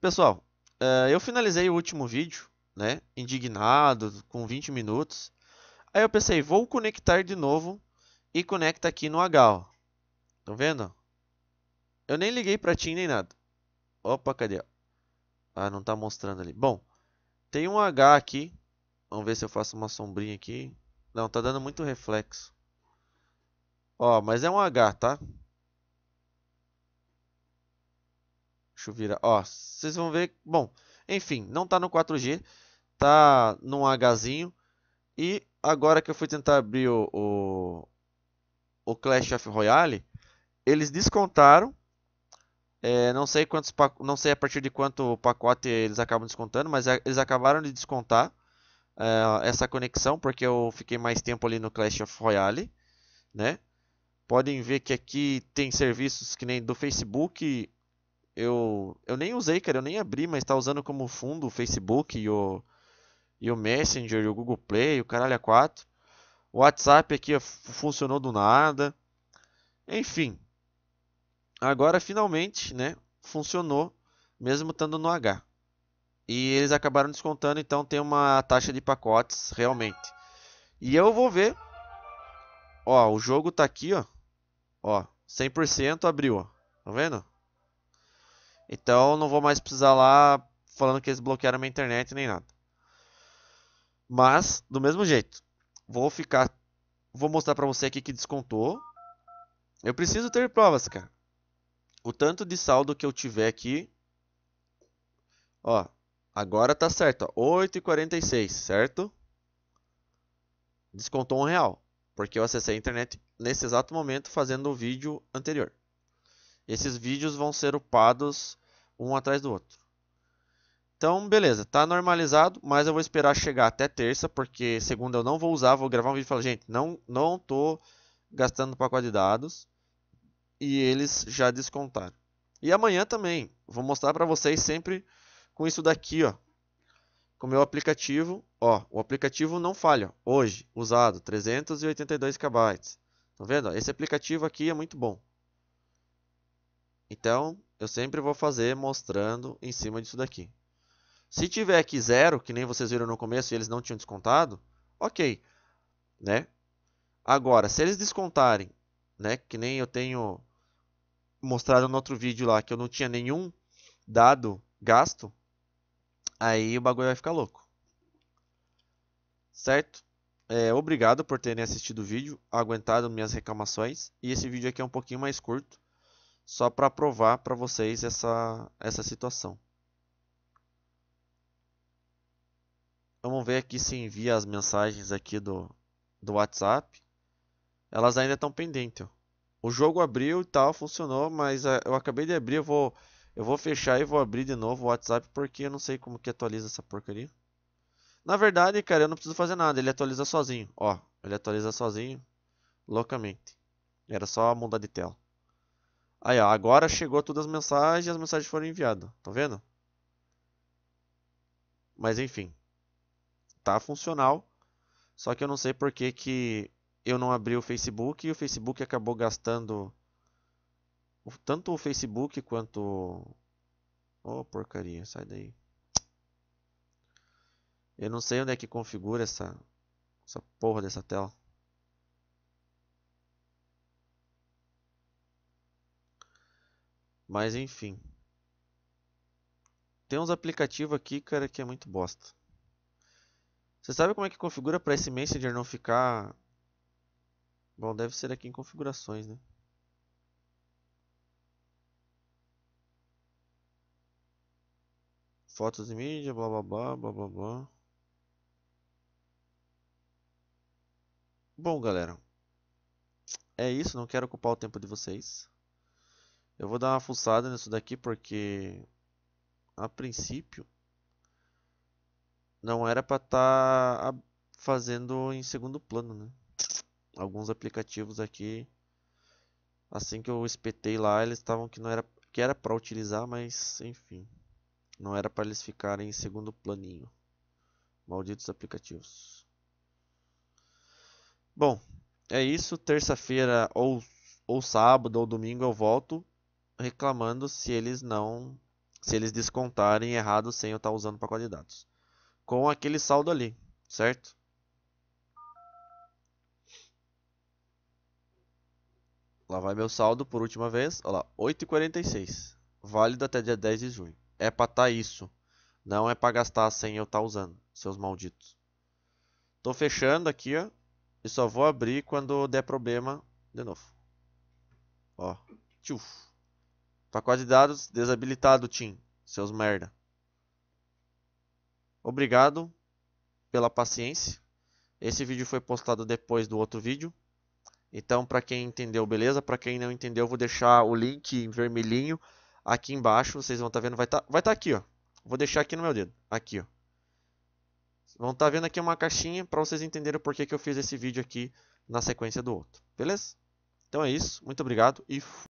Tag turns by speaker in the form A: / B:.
A: Pessoal, eh, eu finalizei o último vídeo, né? Indignado, com 20 minutos. Aí eu pensei, vou conectar de novo e conecta aqui no H. Estão tá vendo? Eu nem liguei para ti nem nada. Opa, cadê? Ah, não está mostrando ali. Bom, tem um H aqui. Vamos ver se eu faço uma sombrinha aqui. Não, tá dando muito reflexo. Ó, mas é um H, tá? Deixa eu virar. Ó, vocês vão ver. Bom, enfim, não tá no 4G. Tá num Hzinho. E agora que eu fui tentar abrir o, o, o Clash of Royale, eles descontaram. É, não sei quantos não sei a partir de quanto pacote eles acabam descontando, mas eles acabaram de descontar é, essa conexão porque eu fiquei mais tempo ali no Clash of Royale, né? Podem ver que aqui tem serviços que nem do Facebook, eu, eu nem usei, cara, eu nem abri, mas tá usando como fundo o Facebook e o, e o Messenger, e o Google Play, o caralho é a 4. O WhatsApp aqui funcionou do nada. Enfim. Agora finalmente, né, funcionou mesmo estando no H. E eles acabaram descontando, então tem uma taxa de pacotes realmente. E eu vou ver. Ó, o jogo tá aqui, ó. Ó, 100% abriu, ó. Tá vendo? Então não vou mais precisar lá falando que eles bloquearam minha internet nem nada. Mas, do mesmo jeito, vou ficar. Vou mostrar pra você aqui que descontou. Eu preciso ter provas, cara. O tanto de saldo que eu tiver aqui. Ó, agora tá certo. 8,46, certo? Descontou um real. Porque eu acessei a internet nesse exato momento fazendo o vídeo anterior. Esses vídeos vão ser upados um atrás do outro. Então, beleza, tá normalizado, mas eu vou esperar chegar até terça, porque segunda eu não vou usar, vou gravar um vídeo e falar, gente, não, não tô gastando pacote de dados. E eles já descontaram. E amanhã também, vou mostrar para vocês sempre com isso daqui, ó. Com o meu aplicativo, ó, o aplicativo não falha, hoje, usado, 382 KB. Tá vendo? Esse aplicativo aqui é muito bom. Então, eu sempre vou fazer mostrando em cima disso daqui. Se tiver aqui zero, que nem vocês viram no começo e eles não tinham descontado, ok. Né? Agora, se eles descontarem, né, que nem eu tenho mostrado no outro vídeo lá, que eu não tinha nenhum dado gasto, aí o bagulho vai ficar louco. Certo? É, obrigado por terem assistido o vídeo, aguentado minhas reclamações. E esse vídeo aqui é um pouquinho mais curto, só para provar para vocês essa, essa situação. Vamos ver aqui se envia as mensagens aqui do, do WhatsApp. Elas ainda estão pendentes. O jogo abriu e tal, funcionou, mas é, eu acabei de abrir, eu vou, eu vou fechar e vou abrir de novo o WhatsApp porque eu não sei como que atualiza essa porcaria. Na verdade, cara, eu não preciso fazer nada, ele atualiza sozinho. Ó, ele atualiza sozinho, loucamente. Era só mudar de tela. Aí, ó, agora chegou todas as mensagens e as mensagens foram enviadas. Tá vendo? Mas enfim. Tá funcional. Só que eu não sei por que, que eu não abri o Facebook e o Facebook acabou gastando tanto o Facebook quanto Oh, porcaria, sai daí. Eu não sei onde é que configura essa essa porra dessa tela. Mas enfim. Tem uns aplicativos aqui, cara, que é muito bosta. Você sabe como é que configura para esse Messenger não ficar... Bom, deve ser aqui em configurações, né? Fotos de mídia, blá blá blá, blá blá blá. Bom, galera. É isso, não quero ocupar o tempo de vocês. Eu vou dar uma fuçada nisso daqui porque a princípio não era para estar tá fazendo em segundo plano, né? Alguns aplicativos aqui assim que eu espetei lá, eles estavam que não era que era para utilizar, mas enfim, não era para eles ficarem em segundo planinho. Malditos aplicativos. Bom, é isso. Terça-feira ou, ou sábado ou domingo eu volto reclamando se eles não se eles descontarem errado sem eu estar usando o pacote de dados. Com aquele saldo ali, certo? Lá vai meu saldo por última vez. Olha lá, 8,46. Válido até dia 10 de junho. É para tá isso. Não é para gastar sem eu tá usando, seus malditos. Tô fechando aqui, ó. E só vou abrir quando der problema de novo. Ó. Tchuf. Pacote de dados desabilitado, Tim. Seus merda. Obrigado pela paciência. Esse vídeo foi postado depois do outro vídeo. Então, para quem entendeu, beleza? Para quem não entendeu, vou deixar o link em vermelhinho aqui embaixo. Vocês vão estar tá vendo, vai estar tá, vai tá aqui, ó. Vou deixar aqui no meu dedo, aqui, ó. Vão estar tá vendo aqui uma caixinha para vocês entenderem por que, que eu fiz esse vídeo aqui na sequência do outro, beleza? Então é isso, muito obrigado e